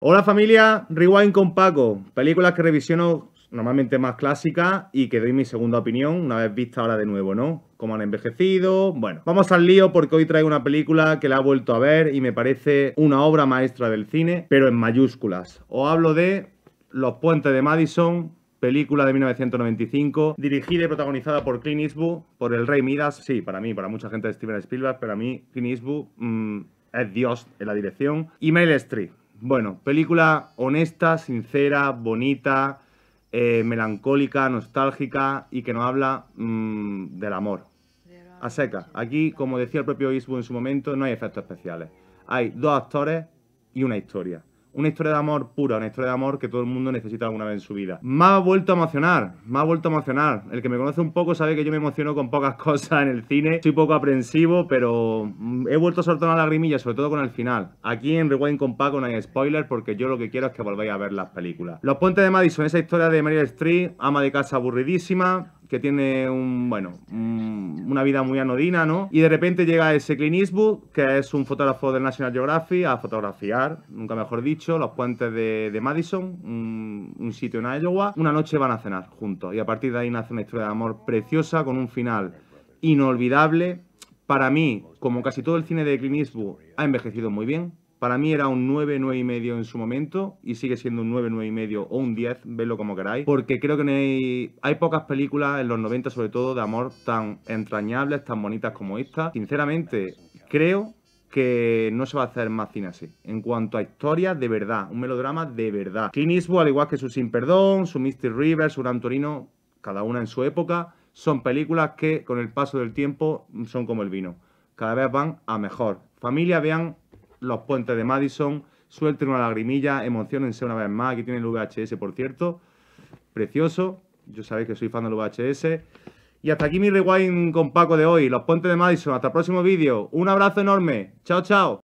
Hola familia, Rewind con Paco, películas que revisiono normalmente más clásicas y que doy mi segunda opinión una vez vista ahora de nuevo, ¿no? Como han envejecido, bueno. Vamos al lío porque hoy traigo una película que la he vuelto a ver y me parece una obra maestra del cine, pero en mayúsculas. Os hablo de Los puentes de Madison, película de 1995, dirigida y protagonizada por Clint Eastwood, por el rey Midas, sí, para mí, para mucha gente de Steven Spielberg, pero a mí Clint Eastwood mm, es Dios en la dirección, y Meryl Street. Bueno, película honesta, sincera, bonita, eh, melancólica, nostálgica y que nos habla mm, del amor. A seca. Aquí, como decía el propio Isbu en su momento, no hay efectos especiales. Hay dos actores y una historia. Una historia de amor pura, una historia de amor que todo el mundo necesita alguna vez en su vida. Me ha vuelto a emocionar, me ha vuelto a emocionar. El que me conoce un poco sabe que yo me emociono con pocas cosas en el cine. Soy poco aprensivo, pero mm, he vuelto a soltar una lagrimilla, sobre todo con el final. Aquí en Rewind con Paco no hay spoiler porque yo lo que quiero es que volváis a ver las películas. Los Puentes de Madison, esa historia de Meryl Streep, ama de casa aburridísima, que tiene un, bueno, una vida muy anodina, ¿no? Y de repente llega ese Clint Eastwood, que es un fotógrafo del National Geographic, a fotografiar, nunca mejor dicho, los puentes de, Madison, un, sitio en Iowa. Una noche van a cenar juntos y a partir de ahí nace una historia de amor preciosa con un final inolvidable. Para mí, como casi todo el cine de Clint Eastwood, ha envejecido muy bien. Para mí era un 9, 9 y medio en su momento y sigue siendo un 9, 9 y medio o un 10, vedlo como queráis, porque creo que hay, pocas películas en los 90 sobre todo de amor tan entrañables, tan bonitas como esta. Sinceramente, creo que no se va a hacer más cine así. En cuanto a historia, de verdad, un melodrama de verdad. Clint Eastwood, al igual que su Sin Perdón, su Misty River, su Gran Torino, cada una en su época, son películas que con el paso del tiempo son como el vino. Cada vez van a mejor. Familia, vean los Puentes de Madison, suelten una lagrimilla, emocionense una vez más. Aquí tienen el VHS, por cierto. Precioso. Yo sabéis que soy fan del VHS. Y hasta aquí mi rewind con Paco de hoy. Los Puentes de Madison. Hasta el próximo vídeo. Un abrazo enorme. Chao, chao.